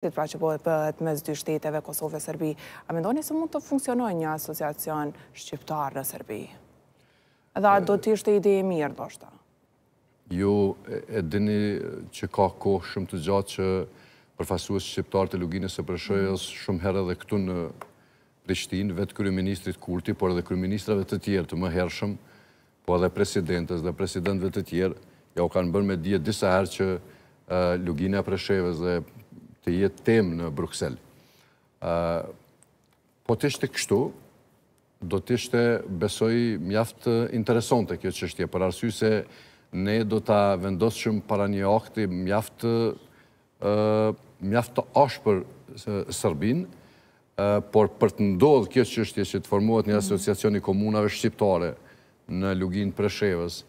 konfliktit pra që bëhet mes dy shteteve, Kosovë e Serbi, a me ndoni se mund të funksionoj një asociacion shqiptar në Serbi? Dhe do të ishte ide e mirë, do shta? Jo, e dini që ka kohë shumë të gjatë që përfasuës shqiptar të luginës e përshëjës shumë herë edhe këtu në Prishtinë, vetë ministrit Kurti, por edhe ministrave të tjerë të më hershëm, po edhe presidentës dhe presidentve të tjerë, ja u kanë bërë me dje disa herë që Lugina Preshevës dhe të jetë tem në Bruxelles. Po të ishte kështu, do të ishte besoj mjaftë interesante kjo qështje, për arsy se ne do të shumë para një akti mjaftë mjaftë është për Sërbin, por për të ndodhë kjo qështje që të formuat një mhm. asociacioni komunave shqiptare në Lugin Preshevës,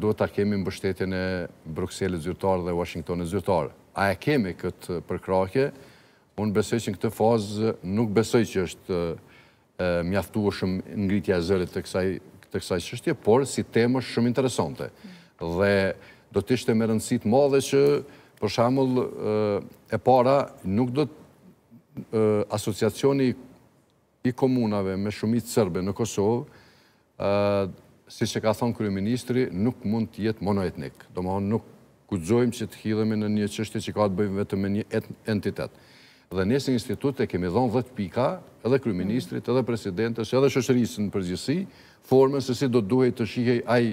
do të kemi mbështetjen e Bruxelles zyrtarë dhe Washington zyrtarë a e kemi këtë përkrake, unë besoj që në këtë fazë nuk besoj që është shumë ngritja e zëllit të kësaj qështje, por si temë është shumë interesante. Dhe do të ishte me rëndësit madhe që, për shamull, e para nuk do të asociacioni i komunave me shumit sërbe në Kosovë, si që ka thonë Kryeministri, nuk mund të jetë monoetnik. Do më honë nuk kudzojmë që të hidhemi në një qështje që ka të bëjmë vetëm me një entitet. Dhe nesë institut e kemi dhonë 10 pika, edhe kryministrit, edhe presidentës, edhe shëshërisën përgjësi, formën se si do të duhet të shihej aj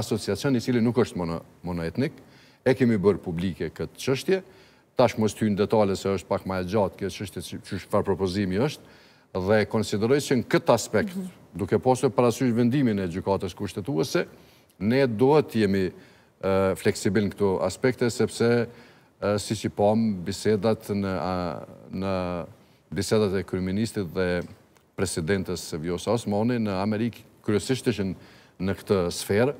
asociacion i cili nuk është monoetnik, e kemi bërë publike këtë qështje, tash më në detale se është pak ma e gjatë këtë qështje që shfar propozimi është, dhe konsideroj që në këtë aspekt, duke posë e parasysh vendimin e gjukatës kushtetuese, ne do të jemi fleksibil në këtu aspekte, sepse si që pom, bisedat në bisedat e kryministit dhe presidentës Vjosa Osmoni në Amerikë kryesisht ishën në këtë sferë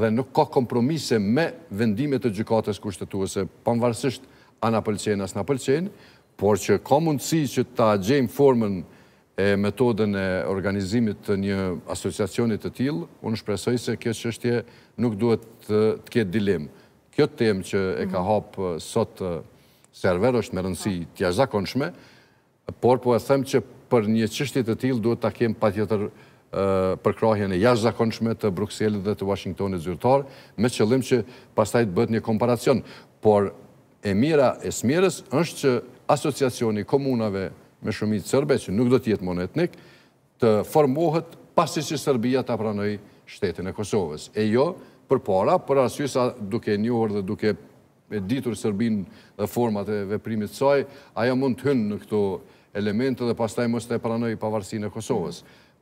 dhe nuk ka kompromise me vendimet të gjykatës kushtetuese, përmëvarsisht anapëlqenë, asnapëlqenë, por që ka mundësi që ta gjejmë formën e metoden e organizimit të një asociacionit të tilë, unë shpresoj se kjo qështje nuk duhet të kjetë dilemë. Kjo të temë që e ka mhm. hapë sot server është me rëndësi po. tja zakonshme, por po e them që për një qështjit të tilë duhet të kemë pa tjetër përkrahjen e jashtë zakonshme të Bruxelles dhe të Washingtonit zyrtar, me qëllim që pastaj të bëtë një komparacion. Por e mira e smires është që asociacioni komunave me shumit sërbe, që nuk do tjetë monetnik, të formohet pasi që Serbia të apranoj shtetin e Kosovës. E jo, për para, për arsysa duke njohër dhe duke e ditur dhe format e veprimit saj, aja mund të hynë në këto elementë dhe pas taj mështë të pranoj pavarësin e Kosovës.